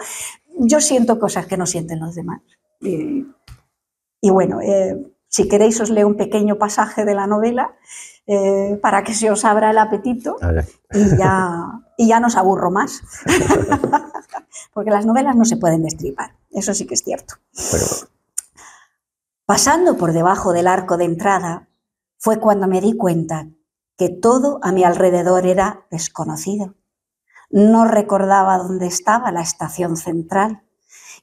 Yo siento cosas que no sienten los demás. Y, bueno, eh, si queréis os leo un pequeño pasaje de la novela eh, para que se os abra el apetito y ya, y ya aburro más. Porque las novelas no se pueden destripar, eso sí que es cierto. Pasando por debajo del arco de entrada fue cuando me di cuenta que todo a mi alrededor era desconocido. No recordaba dónde estaba la estación central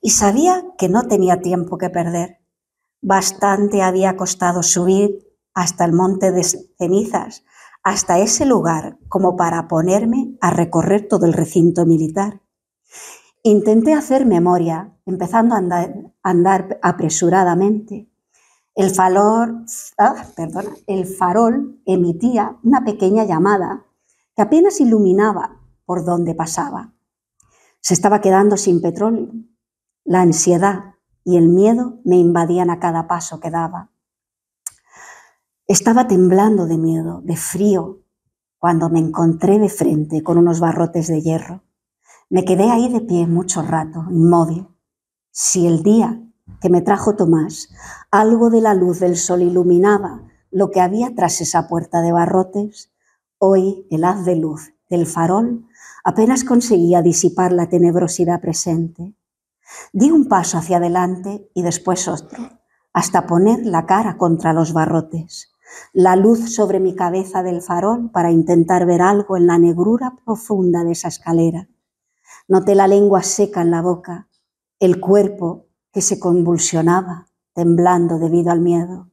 y sabía que no tenía tiempo que perder Bastante había costado subir hasta el monte de cenizas, hasta ese lugar, como para ponerme a recorrer todo el recinto militar. Intenté hacer memoria, empezando a andar, apresuradamente. El, ah, el farol emitía una pequeña llamada que apenas iluminaba por donde pasaba. Se estaba quedando sin petróleo. La ansiedad y el miedo me invadían a cada paso que daba. Estaba temblando de miedo, de frío, cuando me encontré de frente con unos barrotes de hierro. Me quedé ahí de pie mucho rato, inmóvil. Si el día que me trajo Tomás, algo de la luz del sol iluminaba lo que había tras esa puerta de barrotes, hoy el haz de luz del farol apenas conseguía disipar la tenebrosidad presente Di un paso hacia adelante y después otro, hasta poner la cara contra los barrotes, la luz sobre mi cabeza del farol para intentar ver algo en la negrura profunda de esa escalera. Noté la lengua seca en la boca, el cuerpo que se convulsionaba, temblando debido al miedo,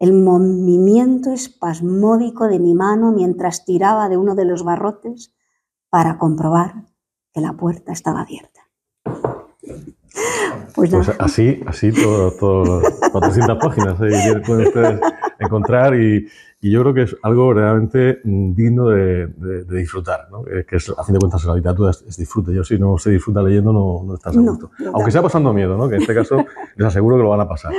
el movimiento espasmódico de mi mano mientras tiraba de uno de los barrotes para comprobar que la puerta estaba abierta. Pues, pues así, así todas todo, 400 páginas pueden ¿eh? ustedes encontrar y, yo creo que es algo realmente mm, digno de, disfrutar, que es, a fin de cuentas la literatura es, disfrute. Yo si no se disfruta leyendo no, no estás a gusto. Aunque sea pasando miedo, ¿no? que en este caso les aseguro que lo van a pasar.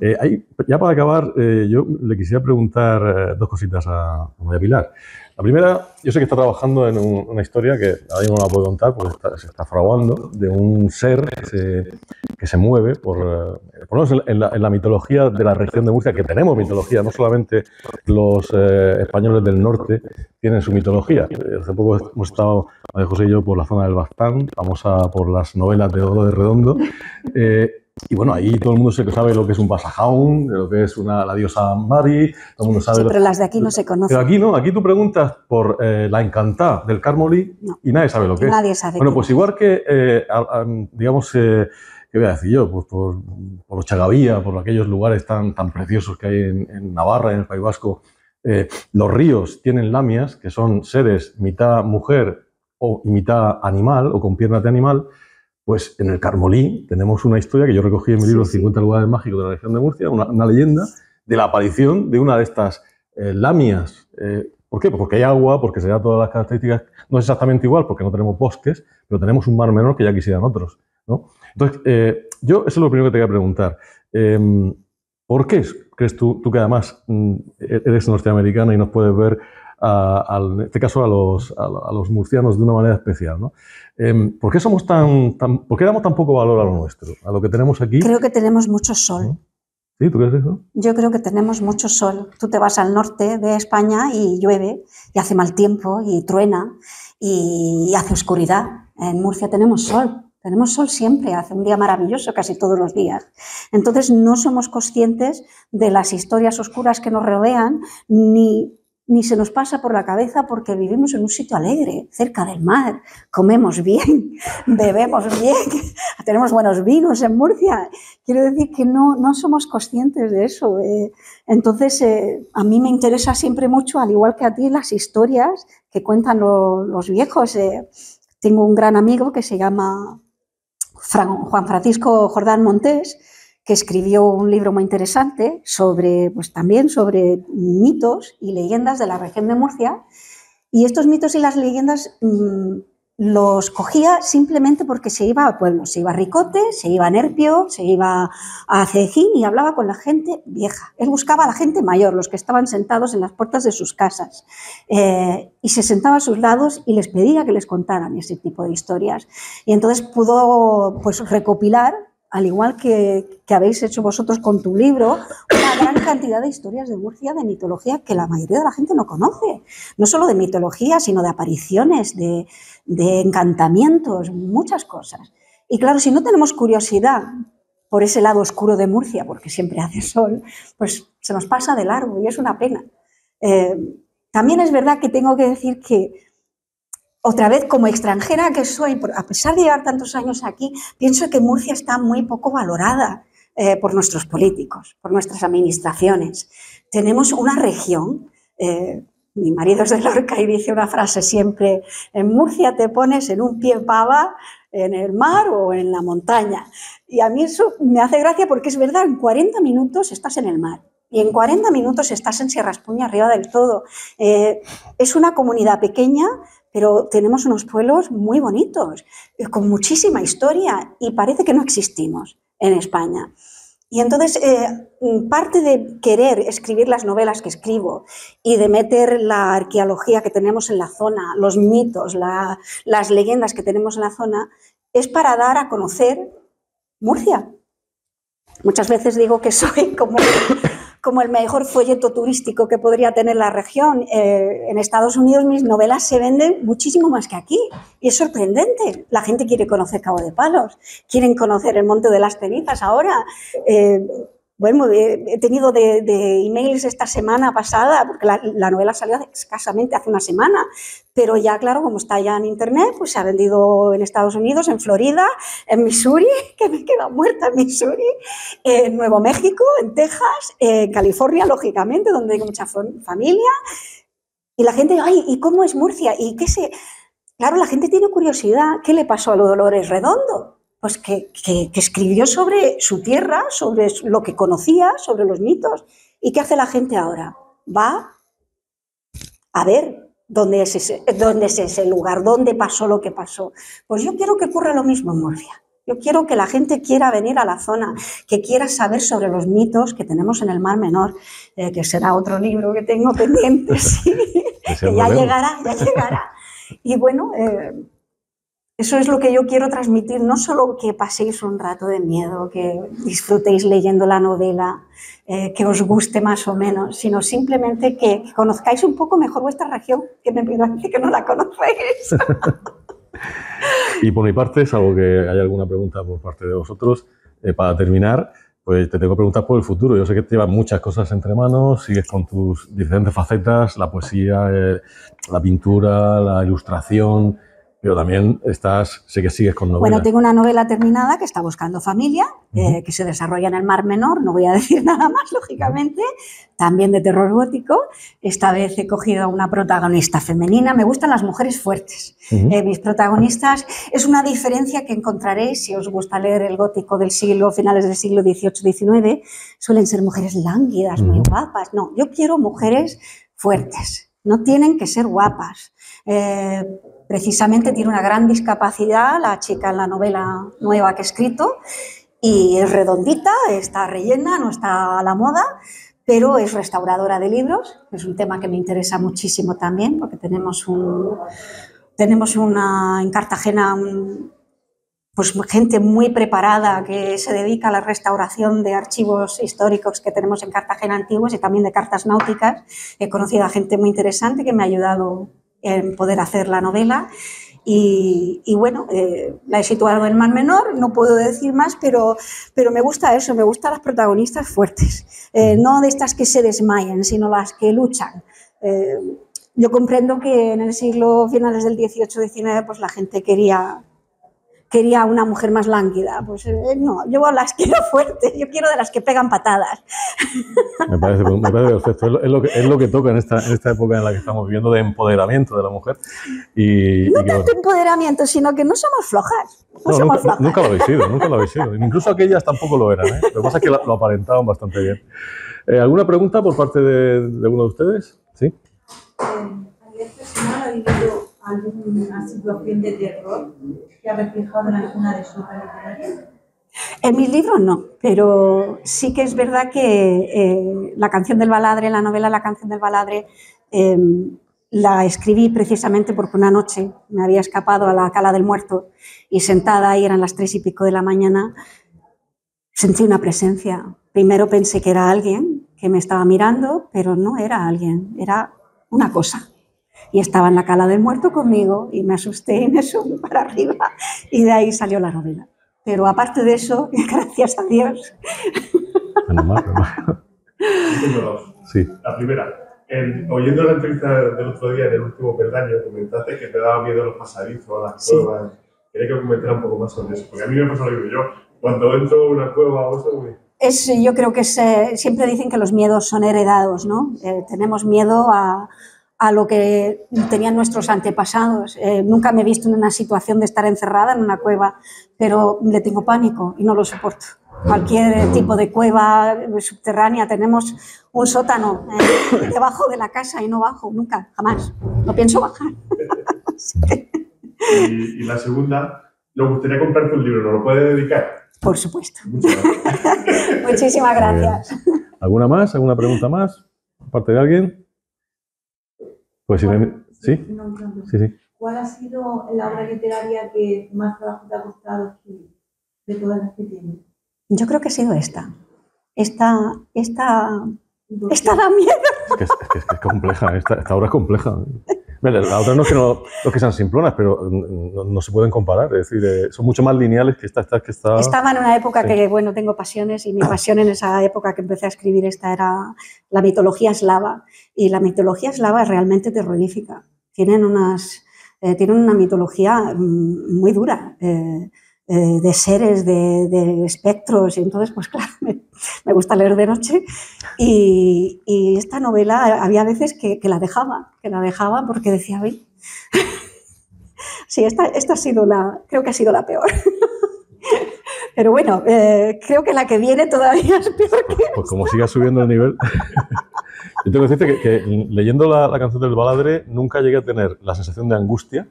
Eh, ahí, ya para acabar, eh, yo le quisiera preguntar dos cositas a, a María Pilar. La primera, yo sé que está trabajando en una historia que nadie mismo no la puedo contar porque se está fraguando, de un ser que se, mueve por, eh, por lo menos en la, mitología de la región de Murcia, que tenemos mitología, no solamente los eh, españoles del norte tienen su mitología. Hace poco hemos estado, José y yo, por la zona del Bastán, a por las novelas de Oro de Redondo. Eh, y bueno, ahí todo el mundo sabe lo que es un Basajaun, lo que es la diosa Mari, todo el mundo sabe... pero las de aquí no se conocen. Pero aquí no, aquí tú preguntas por eh, la encantada del Carmoli y nadie sabe lo que es. nadie Sabe bueno, pues igual que, eh, digamos, eh, ¿qué voy a decir yo? Pues por, por Chagavía, por aquellos lugares tan, tan preciosos que hay en, Navarra, en el País Vasco, los ríos tienen lamias, que son seres mitad mujer o mitad animal, o con piernas de animal, pues en el Carmolí tenemos una historia que yo recogí en mi libro 50 lugares mágicos de la región de Murcia, una, leyenda de la aparición de una de estas eh, lamias. Eh, ¿Por qué? Pues porque hay agua, porque se da todas las características. No es exactamente igual, porque no tenemos bosques, pero tenemos un mar menor que ya quisieran otros. Entonces, eh, yo eso es lo primero que te voy a preguntar. Em, ¿Por qué crees tú, tú que además mm, e-, eres norteamericana y nos puedes ver a, en este caso a los, a los, murcianos de una manera especial. ¿no? Em, ¿por, qué somos tan, ¿Por qué damos tan poco valor a lo nuestro, a lo que tenemos aquí? Creo que tenemos mucho sol. ¿Mm? ¿Sí? ¿Tú crees eso? Yo creo que tenemos mucho sol. Tú te vas al norte de España y llueve, y hace mal tiempo, y truena, y hace oscuridad. En Murcia tenemos sol. Tenemos sol siempre, hace un día maravilloso casi todos los días. Entonces no somos conscientes de las historias oscuras que nos rodean ni ni se nos pasa por la cabeza porque vivimos en un sitio alegre, cerca del mar, comemos bien, bebemos bien, tenemos buenos vinos en Murcia. Quiero decir que no, somos conscientes de eso. Eh. Entonces, eh, a mí me interesa siempre mucho, al igual que a ti, las historias que cuentan los viejos. Eh. Tengo un gran amigo que se llama Juan Francisco Jordán Montés, que escribió un libro muy interesante sobre, pues también sobre mitos y leyendas de la región de Murcia. Y estos mitos y las leyendas mm, los cogía simplemente porque se iba a pueblos, se iba a Ricote, se iba a Nerpio, se iba a Cejín y hablaba con la gente vieja. Él buscaba a la gente mayor, los que estaban sentados en las puertas de sus casas, eh, y se sentaba a sus lados y les pedía que les contaran ese tipo de historias. Y entonces pudo pues, recopilar al igual que, habéis hecho vosotros con tu libro, una gran cantidad de historias de Murcia, de mitología que la mayoría de la gente no conoce. No solo de mitología, sino de apariciones, de, encantamientos, muchas cosas. Y claro, si no tenemos curiosidad por ese lado oscuro de Murcia, porque siempre hace sol, pues se nos pasa de largo y es una pena. Eh, también es verdad que tengo que decir que otra vez, como extranjera que soy, a pesar de llevar tantos años aquí, pienso que Murcia está muy poco valorada eh, por nuestros políticos, por nuestras administraciones. Tenemos una región, eh, mi marido es de Lorca y dice una frase siempre, en Murcia te pones en un pie pava, en el mar o en la montaña. Y a mí eso me hace gracia porque es verdad, en 40 minutos estás en el mar. Y en 40 minutos estás en Sierra Espuña, arriba del todo. Eh, es una comunidad pequeña, pero tenemos unos pueblos muy bonitos, eh, con muchísima historia y parece que no existimos en España. Y entonces, eh, mm, parte de querer escribir las novelas que escribo y de meter la arqueología que tenemos en la zona, los mitos, las leyendas que tenemos en la zona, es para dar a conocer Murcia. Muchas veces digo que soy como como el mejor folleto turístico que podría tener la región. Eh, en Estados Unidos mis novelas se venden muchísimo más que aquí y es sorprendente. La gente quiere conocer Cabo de Palos, quieren conocer el Monte de las Cenizas ahora. Eh, bueno, he tenido de, emails esta semana pasada, porque la, novela salió escasamente hace una semana, pero ya, claro, como está ya en internet, pues se ha vendido en Estados Unidos, en Florida, en Missouri, que me queda muerta en Missouri, en Nuevo México, en Texas, en California, lógicamente, donde hay mucha familia. Y la gente, ay, ¿y cómo es Murcia? ¿Y qué se.? Claro, la gente tiene curiosidad, ¿qué le pasó a los Dolores Redondo? pues que, escribió sobre su tierra, sobre lo que conocía, sobre los mitos. ¿Y qué hace la gente ahora? Va a ver dónde es ese, lugar, dónde pasó lo que pasó. Pues yo quiero que ocurra lo mismo en Murcia. Yo quiero que la gente quiera venir a la zona, que quiera saber sobre los mitos que tenemos en el Mar Menor, eh, que será otro libro que tengo pendiente, que ya llegará, ya llegará. Y bueno, eh, eso es lo que yo quiero transmitir, no solo que paséis un rato de miedo, que disfrutéis leyendo la novela, eh, que os guste más o menos, sino simplemente que, conozcáis un poco mejor vuestra región, que me pidan que no la conocéis. y por mi parte, salvo que haya alguna pregunta por parte de vosotros, eh, para terminar, pues te tengo preguntas por el futuro. Yo sé que te llevas muchas cosas entre manos, sigues con tus diferentes facetas, la poesía, eh, la pintura, la ilustración. Pero también estás, sé que sigues con novela. Bueno, tengo una novela terminada que está buscando familia, eh, que se desarrolla en el Mar Menor, no voy a decir nada más, lógicamente, también de terror gótico. Esta vez he cogido a una protagonista femenina, me gustan las mujeres fuertes. Eh, mis protagonistas, es una diferencia que encontraréis si os gusta leer el gótico del siglo, finales del siglo XVIII-XIX, suelen ser mujeres lánguidas, muy guapas. No, yo quiero mujeres fuertes, no tienen que ser guapas. Eh, precisamente tiene una gran discapacidad, la chica en la novela nueva que he escrito, y es redondita, está rellena, no está a la moda, pero es restauradora de libros, es un tema que me interesa muchísimo también, porque tenemos un tenemos en Cartagena pues gente muy preparada que se dedica a la restauración de archivos históricos que tenemos en Cartagena antiguos y también de cartas náuticas. He conocido a gente muy interesante que me ha ayudado en poder hacer la novela. Y, bueno, eh, la he situado en más menor, no puedo decir más, pero, pero me gusta eso, me gustan las protagonistas fuertes, eh, no de estas que se desmayen, sino las que luchan. Eh, yo comprendo que en el siglo finales del 18-19 pues la gente quería quería una mujer más lánguida. Pues eh, no, yo las quiero fuertes, yo quiero de las que pegan patadas. Me parece, me parece perfecto. Es lo, que, es lo que toca en esta, esta época en la que estamos viviendo de empoderamiento de la mujer. Y, no tanto empoderamiento, sino que no somos flojas. No, nunca, lo habéis sido, nunca lo habéis sido. Incluso aquellas tampoco lo eran. ¿eh? Lo que pasa es que lo, aparentaban bastante bien. Eh, ¿Alguna pregunta por parte de, de uno de ustedes? Sí alguna situación de terror que ha reflejado en alguna de sus obras En mis libros no, pero sí que es verdad que eh, la canción del baladre, la novela La canción del baladre, em, la escribí precisamente porque una noche me había escapado a la cala del muerto y sentada ahí, eran las tres y pico de la mañana, sentí una presencia. Primero pensé que era alguien que me estaba mirando, pero no era alguien, era una cosa y estaba en la cala del muerto conmigo y me asusté y me subí para arriba y de ahí salió la novela. Pero aparte de eso, gracias a Dios. Sí. La primera. oyendo la entrevista del otro día, en el último peldaño, comentaste que te daba miedo los pasadizos, a las cuevas. Quería que comentara un poco más sobre eso, porque a mí me pasa lo mismo. Yo, cuando entro a una cueva o eso, es, yo creo que eh, siempre dicen que los miedos son heredados, ¿no? Eh, tenemos miedo a, a lo que tenían nuestros antepasados. Eh, nunca me he visto en una situación de estar encerrada en una cueva, pero le tengo pánico y no lo soporto. Cualquier tipo de cueva subterránea, tenemos un sótano eh, debajo de la casa y no bajo nunca, jamás. No pienso bajar. y, la segunda, ...le gustaría comprarte un libro, ¿No lo puede dedicar? Por supuesto. Muchísimas gracias. ¿Alguna más? ¿Alguna pregunta más? ¿Aparte de alguien? Pues si ¿Sí? sí, sí. ¿Cuál ha sido la obra literaria que más trabajo te ha costado de todas las que tienes? Yo creo que ha sido esta. Esta, esta, esta da miedo. Es que es, compleja, esta obra es compleja la otra no es que, que sean simplonas, pero mm, no, se pueden comparar. Es decir, eh, son mucho más lineales que estas. que Estaba en una época que, bueno, tengo pasiones y mi pasión en esa época que empecé a escribir esta era la mitología eslava. Y la mitología eslava es realmente terrorífica. Tienen, unas, eh, tienen una mitología mm, muy dura. Eh, de seres, de, de, espectros, y entonces, pues claro, me gusta leer de noche, y, esta novela había veces que, la dejaba, que la dejaba porque decía, uy, sí, esta, esta, ha sido la, creo que ha sido la peor. Pero bueno, eh, creo que la que viene todavía es peor que... Pues como siga subiendo el nivel... Yo tengo que decirte que, leyendo la, canción del baladre nunca llegué a tener la sensación de angustia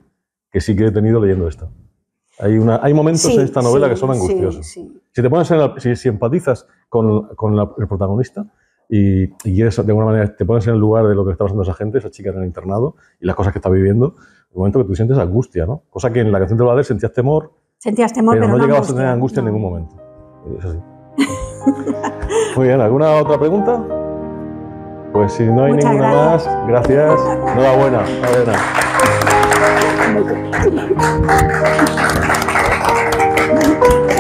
que sí que he tenido leyendo esto. Hay, una, hay momentos en esta novela que son angustiosos. Si te pones en si, empatizas con, con el protagonista y, y de alguna manera te pones en el lugar de lo que está pasando esa gente, esa chica en el internado y las cosas que está viviendo, el momento que tú sientes angustia, ¿no? Cosa que en la canción de Valdés sentías temor. Sentías temor, pero, no, llegabas a tener angustia en ningún momento. Muy bien, ¿alguna otra pregunta? Pues si no hay ninguna más, gracias. Enhorabuena, enhorabuena.